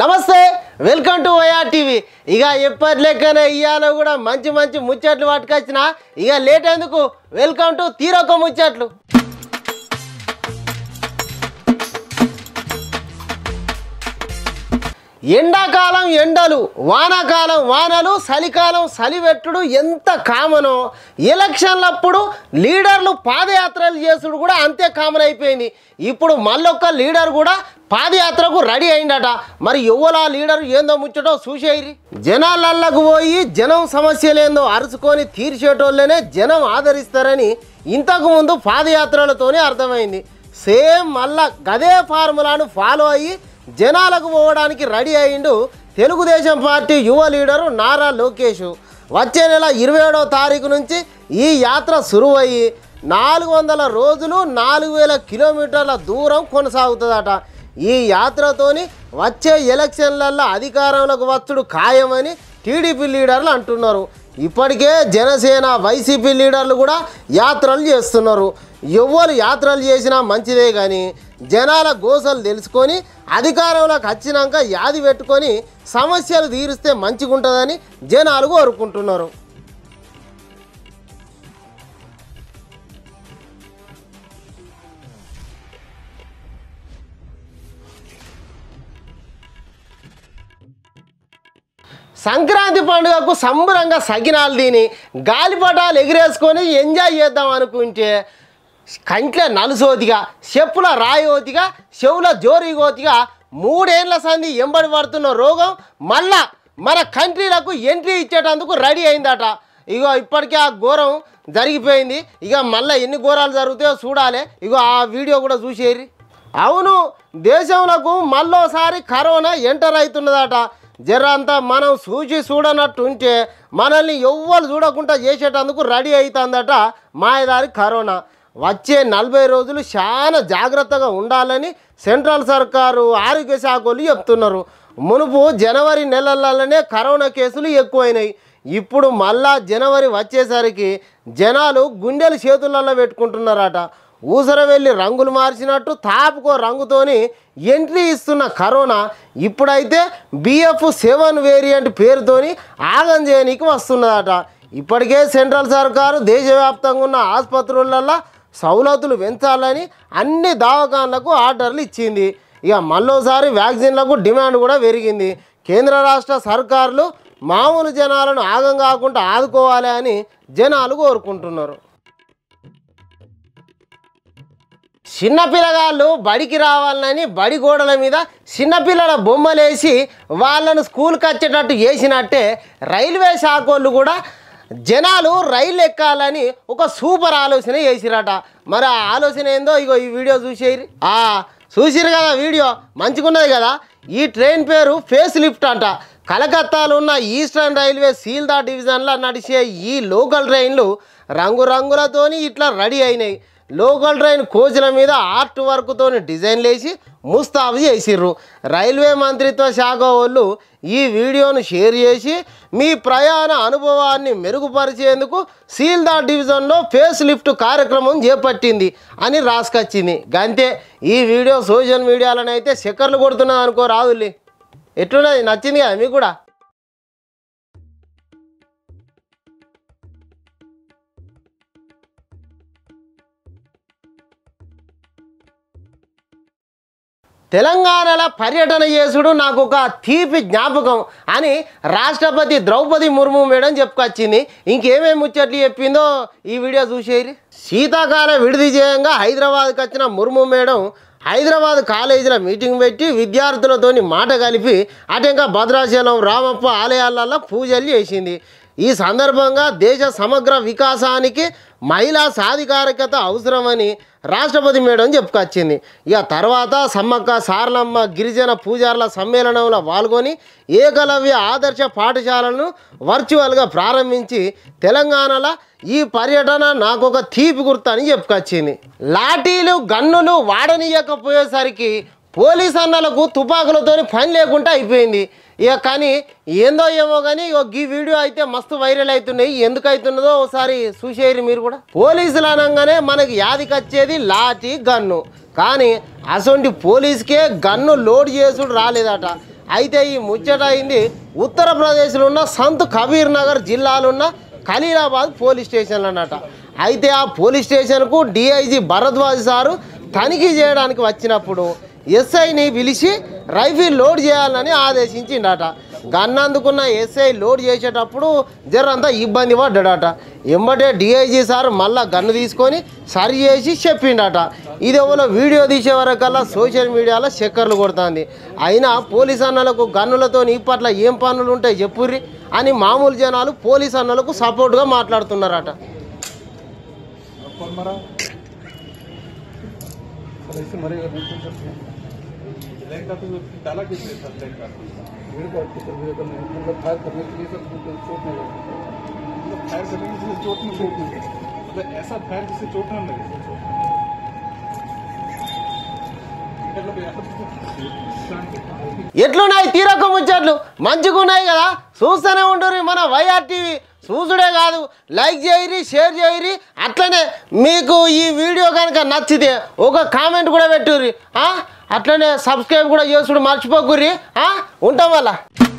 నమస్తే welcome to YR TV ఇక ఎప్పటి లెక్కనే ఇవాళ కూడా మంచి మంచి ముచ్చట్లు పట్టుకొచ్చిన ఇక లేట్ ఎందుకు వెల్కమ్ టు తీరొక్క ముచ్చట్లు ఎండాకాలం ఎండలు వానాకాలం వానలు చలికాలం చలివెట్టుడు ఎంత కామనో ఎలక్షన్లప్పుడు లీడర్లు పాదయాత్రలు చేసుడు కూడా అంతే కామన్ అయిపోయింది ఇప్పుడు మళ్ళొక్క లీడర్ కూడా పాదయాత్రకు రెడీ అయిందట మరి ఎవలా లీడర్ ఏందో ముచ్చటో చూసేయి జనాలకు పోయి జనం సమస్యలేందో అరుచుకొని తీర్చేటోళ్ళనే జనం ఆదరిస్తారని ఇంతకుముందు పాదయాత్రలతోనే అర్థమైంది సేమ్ మళ్ళా గదే ఫార్ములాను ఫాలో అయ్యి జనాలకు పోవడానికి రెడీ అయిండు తెలుగుదేశం పార్టీ యువ లీడరు నారా లోకేష్ వచ్చే నెల ఇరవై ఏడవ తారీఖు నుంచి ఈ యాత్ర సురువయ్యి నాలుగు వందల రోజులు నాలుగు వేల కిలోమీటర్ల దూరం కొనసాగుతుందట ఈ యాత్రతోని వచ్చే ఎలక్షన్లల్లో అధికారంలోకి వచ్చుడు ఖాయమని టీడీపీ లీడర్లు అంటున్నారు ఇప్పటికే జనసేన వైసీపీ లీడర్లు కూడా యాత్రలు చేస్తున్నారు ఎవ్వరు యాత్రలు చేసినా మంచిదే కానీ జనాల గోసలు తెలుసుకొని అధికారంలోకి వచ్చినాక యాది పెట్టుకొని సమస్యలు తీరిస్తే మంచిగుంటుందని జనాలు కోరుకుంటున్నారు సంక్రాంతి పండుగకు సంబరంగా సకినాలు తిని గాలిపటాలు ఎగిరేసుకొని ఎంజాయ్ చేద్దాం అనుకుంటే కంట్లో నలుసోతిగా చెప్పుల రాయోతిగా చెవుల జోరిగోతిగా మూడేళ్ల సంది ఎంబడి పడుతున్న రోగం మళ్ళా మన కంట్రీలకు ఎంట్రీ ఇచ్చేటందుకు రెడీ అయిందట ఇగో ఇప్పటికే ఆ ఘోరం జరిగిపోయింది ఇక మళ్ళీ ఎన్ని ఘోరాలు జరుగుతాయో చూడాలి ఇగో ఆ వీడియో కూడా చూసేరి అవును దేశంలో మళ్ళోసారి కరోనా ఎంటర్ అవుతున్నదట జర అంతా మనం చూసి చూడనట్టుంటే మనల్ని ఎవ్వరు చూడకుండా చేసేటందుకు రెడీ అవుతుందట మాయదారి కరోనా వచ్చే నలభై రోజులు చాలా జాగ్రత్తగా ఉండాలని సెంట్రల్ సర్కారు ఆరోగ్య శాఖ చెప్తున్నారు మునుపు జనవరి నెలలలోనే కరోనా కేసులు ఎక్కువైనాయి ఇప్పుడు మళ్ళా జనవరి వచ్చేసరికి జనాలు గుండెలు చేతులలో పెట్టుకుంటున్నారట ఊసర వెళ్ళి రంగులు మార్చినట్టు తాపుకో రంగుతోని ఎంట్రీ ఇస్తున్న కరోనా ఇప్పుడైతే బిఎఫ్ సెవెన్ వేరియంట్ పేరుతోని ఆగంజేయనికి వస్తున్నదట ఇప్పటికే సెంట్రల్ సర్కారు దేశవ్యాప్తంగా ఉన్న ఆసుపత్రులలో సౌలతులు పెంచాలని అన్ని దావకాన్లకు ఆర్డర్లు ఇచ్చింది ఇక మళ్ళోసారి వ్యాక్సిన్లకు డిమాండ్ కూడా పెరిగింది కేంద్ర రాష్ట్ర సర్కార్లు మామూలు జనాలను ఆగం కాకుండా ఆదుకోవాలి అని జనాలు కోరుకుంటున్నారు చిన్నపిల్లగాళ్ళు బడికి రావాలని బడి గోడల మీద చిన్నపిల్లల బొమ్మలేసి వాళ్ళను స్కూల్కి వచ్చేటట్టు చేసినట్టే రైల్వే శాఖ కూడా జనాలు రైలు ఎక్కాలని ఒక సూపర్ ఆలోచన చేసిరట మరి ఆ ఆలోచన ఏందో ఇగో ఈ వీడియో చూసేరు ఆ చూసిరు కదా వీడియో మంచిగున్నది కదా ఈ ట్రైన్ పేరు ఫేస్ లిఫ్ట్ అంట కలకత్తాలో ఉన్న ఈస్టర్న్ రైల్వే సీల్దా డివిజన్లో నడిచే ఈ లోకల్ ట్రైన్లు రంగురంగులతోని ఇట్లా రెడీ అయినాయి లోకల్ ట్రైన్ కోచ్ల మీద ఆర్ట్ వర్క్తో డిజైన్లు వేసి ముస్తాబు చేసిర్రు రైల్వే మంత్రిత్వ శాఖ వాళ్ళు ఈ వీడియోను షేర్ చేసి మీ ప్రయాణ అనుభవాన్ని మెరుగుపరిచేందుకు సీల్దా డివిజన్లో ఫేస్ లిఫ్ట్ కార్యక్రమం చేపట్టింది అని రాసుకొచ్చింది గంతే ఈ వీడియో సోషల్ మీడియాలోనైతే శిఖర్లు కొడుతున్నది అనుకో రాదుల్లి ఎట్లున్నది నచ్చింది కదా మీకు కూడా తెలంగాణలో పర్యటన చేసుడు నాకు ఒక తీపి జ్ఞాపకం అని రాష్ట్రపతి ద్రౌపది ముర్ము మేడం చెప్పుకొచ్చింది ఇంకేమేమి ముచ్చట్లు చెప్పిందో ఈ వీడియో చూసేది శీతాకాల విడుదల చేయంగా హైదరాబాద్కి వచ్చిన ముర్ము మేడం హైదరాబాద్ కాలేజీలో మీటింగ్ పెట్టి విద్యార్థులతోని మాట కలిపి ఇంకా భద్రాచలం రామప్ప ఆలయాలలో పూజలు చేసింది ఈ సందర్భంగా దేశ సమగ్ర వికాసానికి మహిళా సాధికారికత అవసరమని రాష్ట్రపతి మేడం చెప్పుకొచ్చింది ఇక తర్వాత సమ్మక్క సారలమ్మ గిరిజన పూజార్ల సమ్మేళనంలో పాల్గొని ఏకలవ్య ఆదర్శ పాఠశాలను వర్చువల్గా ప్రారంభించి తెలంగాణలో ఈ పర్యటన నాకు ఒక తీపి గుర్తు అని చెప్పుకొచ్చింది లాఠీలు గన్నులు వాడనీయకపోయేసరికి పోలీస్ అన్నలకు తుపాకులతో పని లేకుండా అయిపోయింది ఇక కానీ ఏందో ఏమో కానీ ఇక ఈ వీడియో అయితే మస్తు వైరల్ అవుతున్నాయి ఎందుకు అవుతున్నదో ఒకసారి చూసేయరు మీరు కూడా పోలీసులు అనగానే మనకి యాదికి వచ్చేది లాఠీ గన్ను కానీ అసొంటి పోలీస్కే గన్ను లోడ్ చేసుడు రాలేదట అయితే ఈ ముచ్చట అయింది ఉత్తరప్రదేశ్లో ఉన్న సంత్ కబీర్ నగర్ జిల్లాలో ఉన్న ఖలీలాబాద్ పోలీస్ స్టేషన్లు అన్నట అయితే ఆ పోలీస్ స్టేషన్కు డిఐజీ భరద్వాజ్ సారు తనిఖీ చేయడానికి వచ్చినప్పుడు ఎస్ఐని పిలిచి రైఫిల్ లోడ్ చేయాలని ఆదేశించిండట గన్ అందుకున్న ఎస్ఐ లోడ్ చేసేటప్పుడు జరంతా ఇబ్బంది పడ్డాడట ఎంబటే డిఐజీ సార్ మళ్ళా గన్ను తీసుకొని సరి చేసి చెప్పిండట ఇది ఎవరో వీడియో తీసే వరకల్లా సోషల్ మీడియాలో చక్కర్లు కొడుతుంది అయినా పోలీస్ అన్నలకు గన్నులతో ఇప్పట్ల ఏం పనులు ఉంటాయి చెప్పుర్రి అని మామూలు జనాలు పోలీస్ అన్నలకు సపోర్ట్గా మాట్లాడుతున్నారట మరి ఎట్లున్నాయి తీరకు ముచ్చట్లు మంచిగా ఉన్నాయి కదా చూస్తూనే ఉంటుంది మన వైఆర్ టీవీ చూసుడే కాదు లైక్ చేయరి షేర్ చేయరి అట్లనే మీకు ఈ వీడియో కనుక నచ్చితే ఒక కామెంట్ కూడా పెట్టుర్రి అట్లనే సబ్స్క్రైబ్ కూడా చేసుడు మర్చిపోకుర్రి ఉంటాం వల్ల